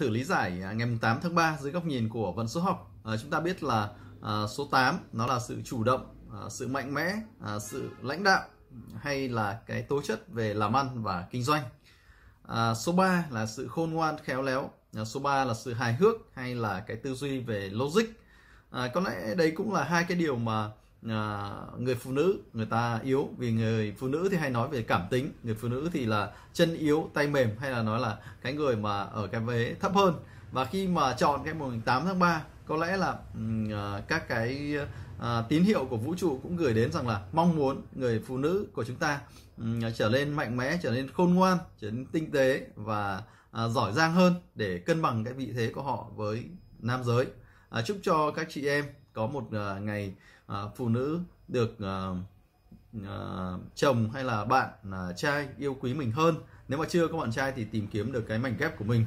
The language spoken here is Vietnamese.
thử lý giải à, ngày 8 tháng 3 dưới góc nhìn của vận số học à, chúng ta biết là à, số 8 nó là sự chủ động sự mạnh mẽ sự lãnh đạo hay là cái tố chất về làm ăn và kinh doanh số 3 là sự khôn ngoan khéo léo số 3 là sự hài hước hay là cái tư duy về logic có lẽ đấy cũng là hai cái điều mà à, người phụ nữ người ta yếu vì người phụ nữ thì hay nói về cảm tính người phụ nữ thì là chân yếu tay mềm hay là nói là cái người mà ở cái vế thấp hơn và khi mà chọn cái mùng 8 tháng 3 có lẽ là uh, các cái uh, tín hiệu của vũ trụ cũng gửi đến rằng là mong muốn người phụ nữ của chúng ta uh, trở nên mạnh mẽ trở nên khôn ngoan trở nên tinh tế và uh, giỏi giang hơn để cân bằng cái vị thế của họ với nam giới uh, chúc cho các chị em có một uh, ngày uh, phụ nữ được uh, uh, chồng hay là bạn uh, trai yêu quý mình hơn nếu mà chưa có bạn trai thì tìm kiếm được cái mảnh ghép của mình